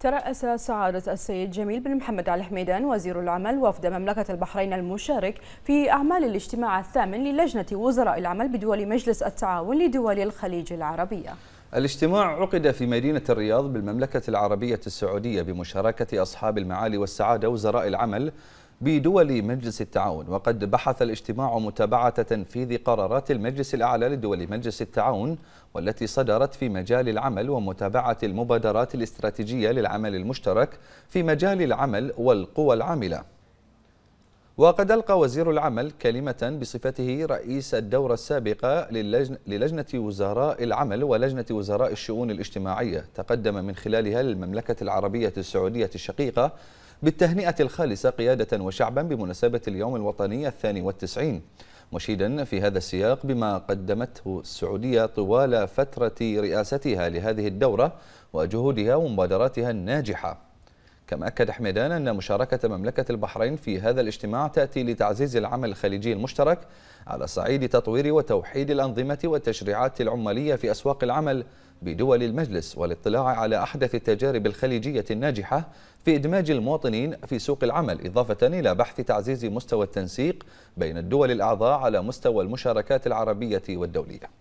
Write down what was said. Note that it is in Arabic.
ترأس سعادة السيد جميل بن محمد علي حميدان وزير العمل وفد مملكة البحرين المشارك في أعمال الاجتماع الثامن للجنة وزراء العمل بدول مجلس التعاون لدول الخليج العربية الاجتماع عقد في مدينة الرياض بالمملكة العربية السعودية بمشاركة أصحاب المعالي والسعادة وزراء العمل بدول مجلس التعاون وقد بحث الاجتماع متابعة تنفيذ قرارات المجلس الأعلى لدول مجلس التعاون والتي صدرت في مجال العمل ومتابعة المبادرات الاستراتيجية للعمل المشترك في مجال العمل والقوى العاملة وقد ألقى وزير العمل كلمة بصفته رئيس الدورة السابقة للجنة, للجنة وزراء العمل ولجنة وزراء الشؤون الاجتماعية تقدم من خلالها للمملكة العربية السعودية الشقيقة بالتهنئة الخالصة قيادة وشعبا بمناسبة اليوم الوطني الثاني والتسعين مشيدا في هذا السياق بما قدمته السعودية طوال فترة رئاستها لهذه الدورة وجهودها ومبادراتها الناجحة كما أكد حميدان أن مشاركة مملكة البحرين في هذا الاجتماع تأتي لتعزيز العمل الخليجي المشترك على صعيد تطوير وتوحيد الأنظمة والتشريعات العمالية في أسواق العمل بدول المجلس والاطلاع على أحدث التجارب الخليجية الناجحة في إدماج المواطنين في سوق العمل إضافة إلى بحث تعزيز مستوى التنسيق بين الدول الأعضاء على مستوى المشاركات العربية والدولية